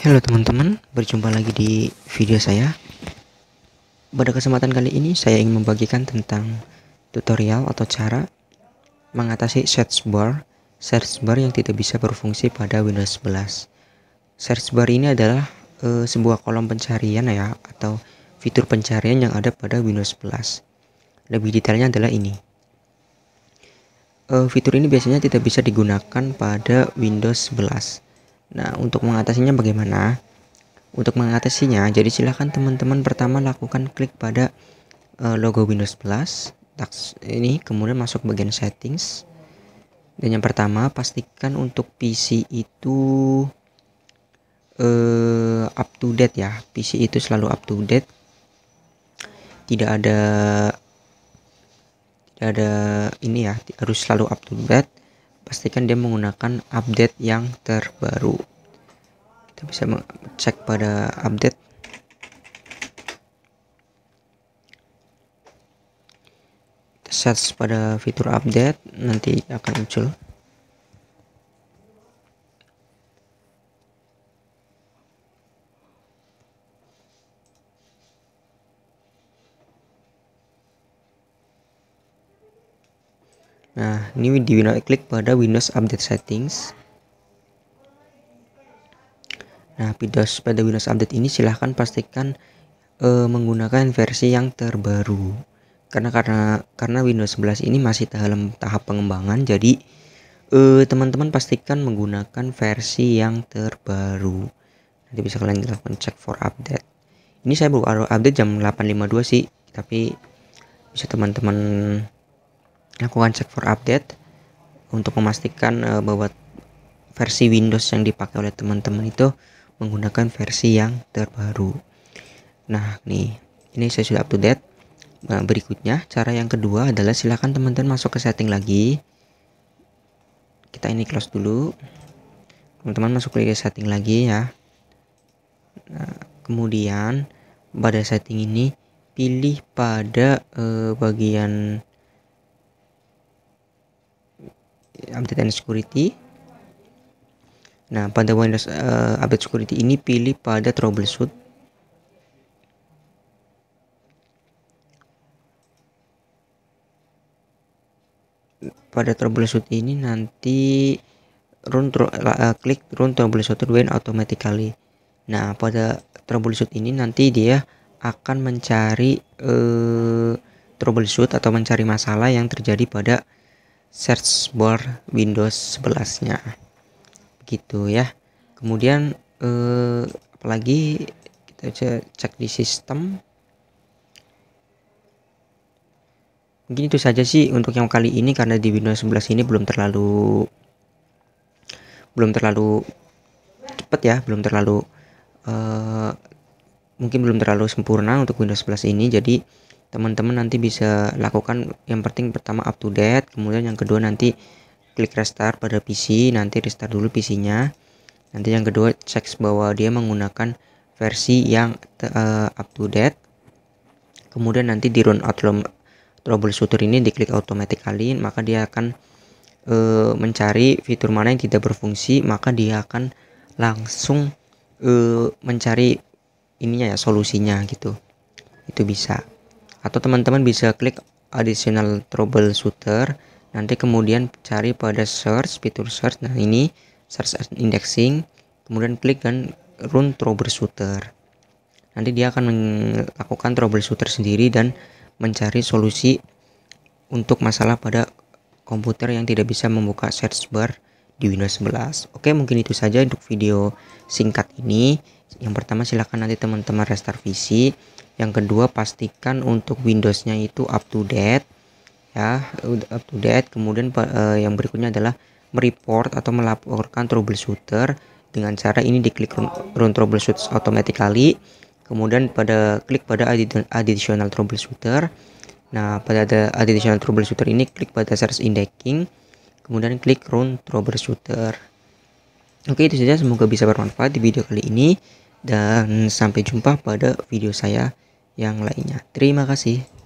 Halo teman-teman, berjumpa lagi di video saya. Pada kesempatan kali ini saya ingin membagikan tentang tutorial atau cara mengatasi search bar, search bar yang tidak bisa berfungsi pada Windows 11. Search bar ini adalah e, sebuah kolom pencarian ya atau fitur pencarian yang ada pada Windows 11. Lebih detailnya adalah ini. E, fitur ini biasanya tidak bisa digunakan pada Windows 11 Nah, untuk mengatasinya bagaimana? Untuk mengatasinya, jadi silahkan teman-teman pertama lakukan klik pada uh, logo Windows Plus. Taks, ini kemudian masuk bagian settings. Dan yang pertama, pastikan untuk PC itu uh, up to date ya. PC itu selalu up to date. Tidak ada tidak ada ini ya, harus selalu up to date pastikan dia menggunakan update yang terbaru kita bisa cek pada update search pada fitur update nanti akan muncul Nah, ini di Windows klik pada Windows Update Settings. Nah, Windows pada Windows Update ini silahkan pastikan uh, menggunakan versi yang terbaru. Karena karena karena Windows 11 ini masih dalam tahap pengembangan, jadi eh, teman-teman uh, pastikan menggunakan versi yang terbaru. Nanti bisa kalian lakukan cek for update. Ini saya baru update jam 8.52 sih, tapi bisa teman-teman lakukan check for update untuk memastikan uh, bahwa versi Windows yang dipakai oleh teman-teman itu menggunakan versi yang terbaru. Nah, nih, ini saya sudah up Nah, berikutnya, cara yang kedua adalah silakan teman-teman masuk ke setting lagi. Kita ini close dulu. Teman-teman masuk ke setting lagi ya. Nah, kemudian pada setting ini pilih pada eh, bagian update and security nah pada Windows uh, eh, update security ini pilih pada troubleshoot pada troubleshoot ini nanti run tro, uh, klik run troubleshoot when automatically nah pada troubleshoot ini nanti dia akan mencari uh, troubleshoot atau mencari masalah yang terjadi pada search bar Windows 11 nya Begitu ya kemudian eh, apalagi kita cek di sistem mungkin itu saja sih untuk yang kali ini karena di Windows 11 ini belum terlalu belum terlalu cepat ya belum terlalu eh mungkin belum terlalu sempurna untuk Windows 11 ini jadi teman-teman nanti bisa lakukan yang penting pertama up to date kemudian yang kedua nanti klik restart pada PC nanti restart dulu PC-nya nanti yang kedua cek bahwa dia menggunakan versi yang uh, up to date kemudian nanti di run out troubleshooter ini diklik kali maka dia akan uh, mencari fitur mana yang tidak berfungsi maka dia akan langsung uh, mencari ininya ya solusinya gitu itu bisa atau teman-teman bisa klik additional troubleshooter nanti kemudian cari pada search fitur search nah ini search indexing kemudian klik dan run troubleshooter nanti dia akan melakukan troubleshooter sendiri dan mencari solusi untuk masalah pada komputer yang tidak bisa membuka search bar di Windows 11 oke mungkin itu saja untuk video singkat ini yang pertama silahkan nanti teman-teman restart PC yang kedua pastikan untuk Windows-nya itu up to date ya up to date kemudian uh, yang berikutnya adalah mereport atau melaporkan troubleshooter dengan cara ini diklik run, run troubleshoot automatically kemudian pada klik pada additional troubleshooter nah pada additional troubleshooter ini klik pada search indexing kemudian klik run troubleshooter oke itu saja semoga bisa bermanfaat di video kali ini dan sampai jumpa pada video saya yang lainnya terima kasih